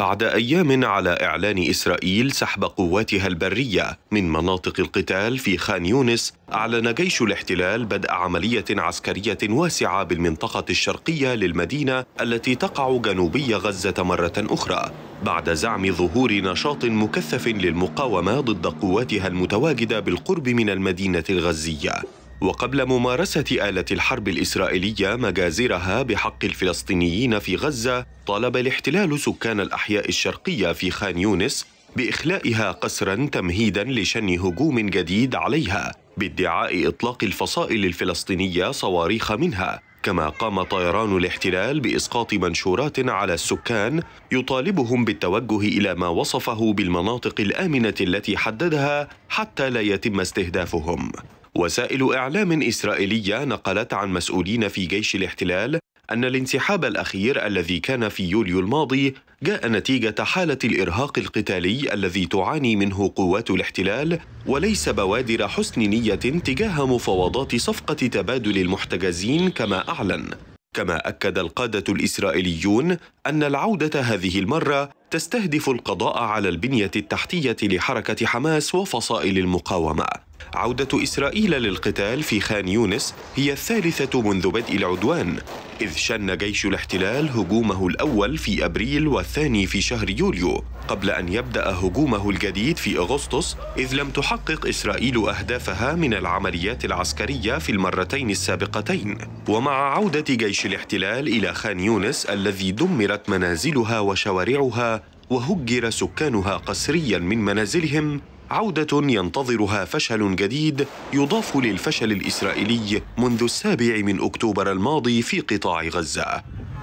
بعد ايام على اعلان اسرائيل سحب قواتها البريه من مناطق القتال في خان يونس اعلن جيش الاحتلال بدء عمليه عسكريه واسعه بالمنطقه الشرقيه للمدينه التي تقع جنوبي غزه مره اخرى بعد زعم ظهور نشاط مكثف للمقاومه ضد قواتها المتواجده بالقرب من المدينه الغزيه وقبل ممارسة آلة الحرب الإسرائيلية مجازرها بحق الفلسطينيين في غزة طالب الاحتلال سكان الأحياء الشرقية في خان يونس بإخلائها قسرا تمهيدا لشن هجوم جديد عليها بادعاء إطلاق الفصائل الفلسطينية صواريخ منها كما قام طيران الاحتلال باسقاط منشورات على السكان يطالبهم بالتوجه الى ما وصفه بالمناطق الامنه التي حددها حتى لا يتم استهدافهم وسائل إعلام إسرائيلية نقلت عن مسؤولين في جيش الاحتلال أن الانسحاب الأخير الذي كان في يوليو الماضي جاء نتيجة حالة الإرهاق القتالي الذي تعاني منه قوات الاحتلال وليس بوادر حسن نية تجاه مفاوضات صفقة تبادل المحتجزين كما أعلن كما أكد القادة الإسرائيليون أن العودة هذه المرة تستهدف القضاء على البنية التحتية لحركة حماس وفصائل المقاومة عودة إسرائيل للقتال في خان يونس هي الثالثة منذ بدء العدوان إذ شن جيش الاحتلال هجومه الأول في أبريل والثاني في شهر يوليو قبل أن يبدأ هجومه الجديد في أغسطس إذ لم تحقق إسرائيل أهدافها من العمليات العسكرية في المرتين السابقتين ومع عودة جيش الاحتلال إلى خان يونس الذي دمرت منازلها وشوارعها وهجر سكانها قسريا من منازلهم عودة ينتظرها فشل جديد يضاف للفشل الإسرائيلي منذ السابع من أكتوبر الماضي في قطاع غزة